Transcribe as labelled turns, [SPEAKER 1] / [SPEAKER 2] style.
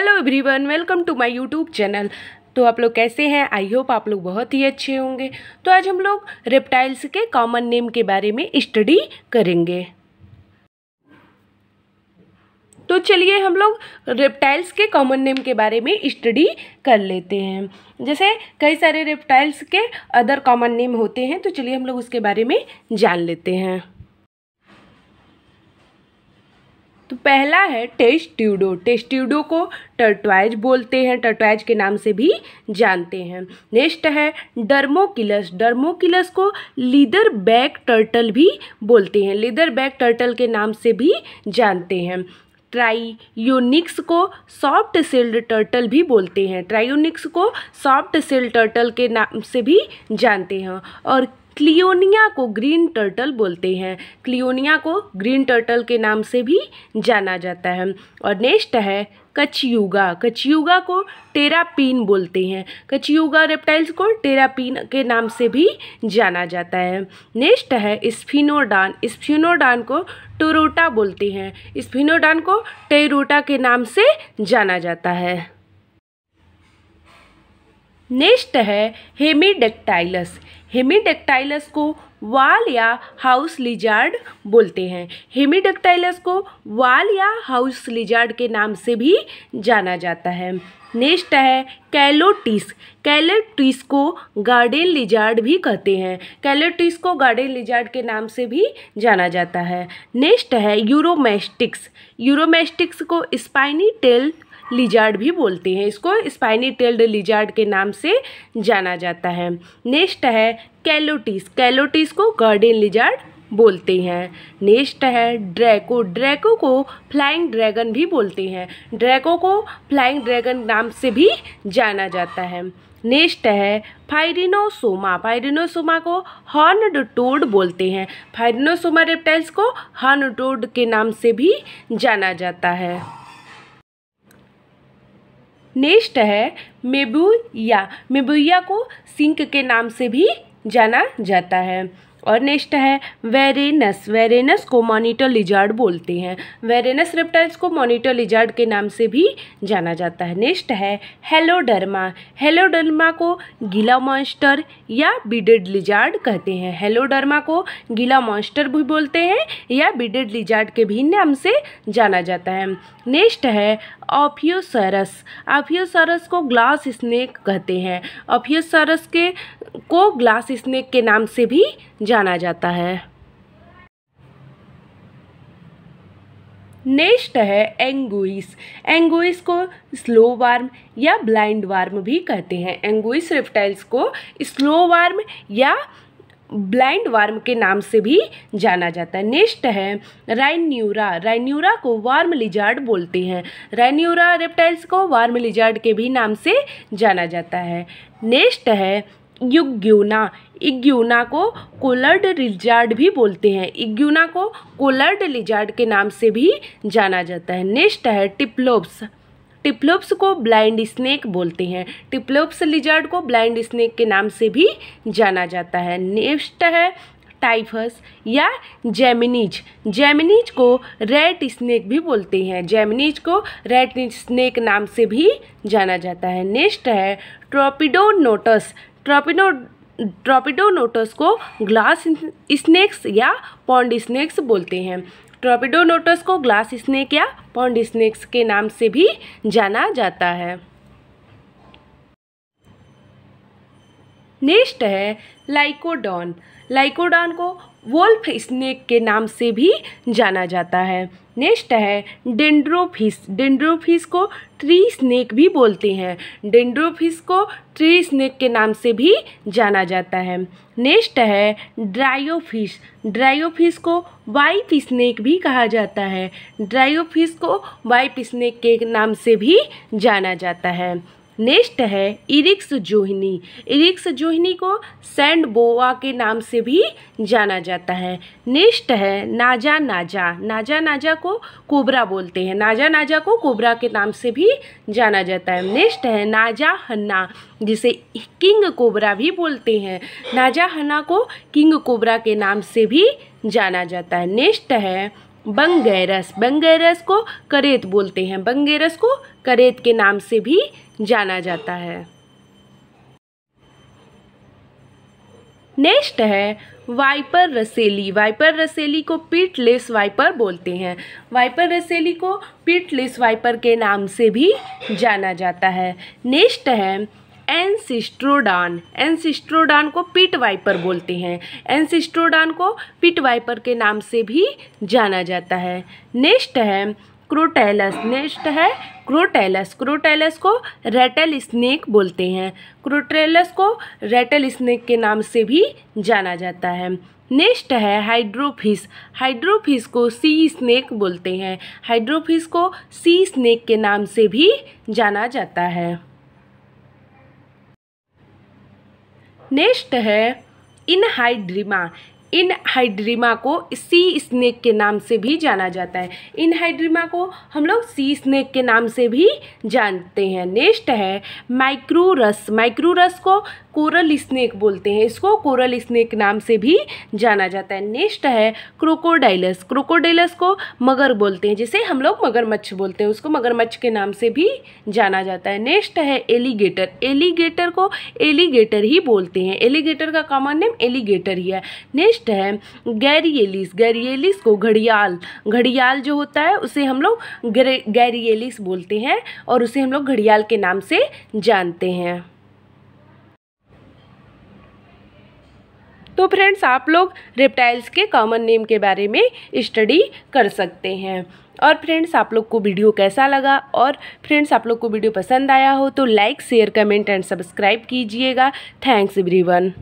[SPEAKER 1] hello everyone welcome to my YouTube channel तो आप लोग कैसे हैं आई होप आप लोग बहुत ही अच्छे होंगे तो आज हम लोग रेप्टाइल्स के कॉमन नेम के बारे में स्टडी करेंगे तो चलिए हम लोग रेप्टाइल्स के कॉमन नेम के बारे में स्टडी कर लेते हैं जैसे कई सारे रेप्टाइल्स के अदर कॉमन नेम होते हैं तो चलिए हम लोग उसके बारे में जान लेते हैं तो पहला है टेस्ट्यूडो टेस्ट्यूडो को टर्टवाइज बोलते हैं टर्टवाइज के नाम से भी जानते हैं नेक्स्ट है डर्मोकिलस डर्मोकिलस को लीदर बैक टर्टल भी बोलते हैं लीदर बैक टर्टल के नाम से भी जानते हैं ट्राइयोनिक्स को सॉफ्ट सेल्ड टर्टल भी बोलते हैं ट्राइयोनिक्स को सॉफ्ट सेल्ड टर्टल के नाम से भी जानते हैं और क्लियोनिया को ग्रीन टर्टल बोलते हैं क्लियोनिया को ग्रीन टर्टल के नाम से भी जाना जाता है और नेक्स्ट है कचयुगा कचयुगा को टेरापीन बोलते हैं कचयुगा रेप्टाइल्स को टेरापीन के नाम से भी जाना जाता है नेक्स्ट है स्फिनोडान स्फिनोडान को टोरोटा बोलते हैं स्फिनोडान को टेरोटा के नाम से जाना जाता है नेक्स्ट है हेमीडेक्टाइलस हेमीडेक्टाइलस को वाल या हाउस लिजार्ड बोलते हैं हेमीडेक्टाइलस को वाल या हाउस लिजार्ड के नाम से भी जाना जाता है नेक्स्ट है कैलोटिस कैलोटिस को गार्डन लिजार्ड भी कहते हैं कैलोटिस को गार्डन लिजार्ड के नाम से भी जाना जाता है नेक्स्ट है यूरोमेस्टिक्स यूरोमेस्टिक्स को स्पाइनी टेल लिजार्ड भी बोलते हैं इसको स्पाइनी टेल्ड लिजार्ड के नाम से जाना जाता है नेक्स्ट है कैलोटिस कैलोटिस को गार्डन लिजार्ड बोलते हैं नेक्स्ट है ड्रैको ड्रैको को फ्लाइंग ड्रैगन भी बोलते हैं ड्रैको को फ्लाइंग ड्रैगन नाम से भी जाना जाता है नेक्स्ट है फाइरिनोसोमा फाइरिनोसोमा को हॉर्नड टोड बोलते हैं फाइरिनोसोमा रेप्टाइल्स को हॉर्न टोड के नाम से भी जाना जाता है नेक्स्ट है मेबुया मेबुया को सिंक के नाम से भी जाना जाता है और नेक्स्ट है वेरेनस वेरेनस को मॉनिटर लिजार्ड बोलते हैं वेरेनस रेप्टाइल्स को मॉनिटर लिजार्ड के नाम से भी जाना जाता है नेक्स्ट है हेलोडर्मा हेलोडर्मा को गीला मॉन्स्टर या बीडेड लिजार्ड कहते हैं हेलोडर्मा को गीला मॉन्स्टर भी बोलते हैं या बीडेड लिजार्ड के भी नाम से जाना जाता है नेक्स्ट है ऑफियोसरस ऑफियोसरस को ग्लास स्नेक कहते हैं ऑफियोसरस के को ग्लास स्नेक के नाम से भी जाना जाता है नेक्स्ट है एंगुइस एंगुइस को स्लो वार्म या ब्लाइंड वार्म भी कहते हैं एंगुइस रिप्टाइल्स को स्लो वार्म या ब्लाइंड वार्म के नाम से भी जाना जाता है नेक्स्ट है राइन्यूरा राइन्यूरा को वार्म लिजार्ड बोलते हैं राइन्यूरा रेप्टाइल्स को वार्म लिजार्ड के भी नाम से जाना जाता है नेक्स्ट है युग्यूना इग्यूना को कोलर्ड लिजार्ड भी बोलते हैं इग्यूना को कोलर्ड लिजार्ड के नाम से भी जाना जाता है नेक्स्ट है टिप्लोप्स टिप्लोप्स को ब्लाइंड स्नेक बोलते हैं टिप्लोप्स लिजर्ड को ब्लाइंड स्नेक के नाम से भी जाना जाता है नेक्स्ट है टाइफस या जेमिनीज जेमिनीज को रेड स्नेक भी बोलते हैं जेमिनीज को रेड स्नेक नाम से भी जाना जाता है नेक्स्ट है ट्रोपिडोनोटस ट्रोपिडो ट्रोपिडोनोटस को ग्लास स्नैक्स या पॉन्ड स्नैक्स बोलते हैं ट्रॉपिडो नोटस को ग्लास स्नेक या पॉन्ड स्नेक्स के नाम से भी जाना जाता है नेक्स्ट है लाइकोडॉन लाइकोडॉन को वोल्फ स्नेक के नाम से भी जाना जाता है नेक्स्ट है डेंड्रोफिस डेंड्रोफिस को ट्री स्नेक भी बोलते हैं डेंड्रोफिस को ट्री स्नेक के नाम से भी जाना जाता है नेक्स्ट है ड्रायोफिश ड्रायोफिश को वाइप स्नेक भी कहा जाता है ड्रायोफिस को वाइप स्नेक के नाम से भी जाना जाता है नेक्स्ट है इरिक्स जोहिनी इरिक्स जोहिनी को सैंड बोवा के नाम से भी जाना जाता है नेक्स्ट है नाजा नाजा नाजा नाजा को कोबरा बोलते हैं नाजा नाजा को कोबरा के नाम से भी जाना जाता है नेक्स्ट है नाजा हन्ना जिसे किंग कोबरा भी बोलते हैं नाजा हन्ना को किंग कोबरा के नाम से भी जाना जाता है नेक्स्ट है बंगेरस बंगेरस को करेत बोलते हैं बंगेरस को करेत के नाम से भी जाना जाता है नेक्स्ट है वाइपर रसेली वाइपर रसेली को पीटलेस वाइपर बोलते हैं वाइपर रसेली को पीटलेस वाइपर के नाम से भी जाना जाता है नेक्स्ट है एनसिस्ट्रोडान एनसिस्ट्रोडान को पिट वाइपर बोलते हैं एनसिस्ट्रोडान को पिट वाइपर के नाम से भी जाना जाता है नेक्स्ट है क्रोटेलस नेक्स्ट है क्रोटेलस क्रोटेलस को रेटल स्नेक बोलते हैं क्रोटेलस को रेटल स्नेक के नाम से भी जाना जाता है नेक्स्ट है हाइड्रोफिस हाइड्रोफिस को सी स्नेक बोलते हैं हाइड्रोफिस को सी स्नेक के नाम से भी जाना जाता है नेक्स्ट है इनहाइड्रिमा इन हाइड्रीमा को सी स्नैक के नाम से भी जाना जाता है इन हाइड्रीमा को हम लोग सी स्नैक के नाम से भी जानते हैं नेक्स्ट है माइक्रोरस माइक्रोरस को कोरल स्नैक बोलते हैं इसको कोरल स्नैक नाम से भी जाना जाता है नेक्स्ट है क्रोकोडाइलस क्रोकोडाइलस को मगर बोलते हैं जिसे हम लोग मगरमच्छ बोलते हैं उसको मगरमच्छ के नाम से भी जाना जाता है नेक्स्ट है एलिगेटर एलिगेटर को एलिगेटर ही बोलते हैं एलिगेटर का कॉमन नेम एलिगेटर ही है नेक्स्ट नेक्स्ट है गैरियलिस गैरियलिस को घड़ियाल घड़ियाल जो होता है उसे हम लोग गैरियलिस बोलते हैं और उसे हम लोग घड़ियाल के नाम से जानते हैं तो फ्रेंड्स आप लोग रेप्टाइल्स के कॉमन नेम के बारे में स्टडी कर सकते हैं और फ्रेंड्स आप लोग को वीडियो कैसा लगा और फ्रेंड्स आप लोग को वीडियो पसंद आया हो तो like share comment and subscribe कीजिएगा थैंक्स एवरीवन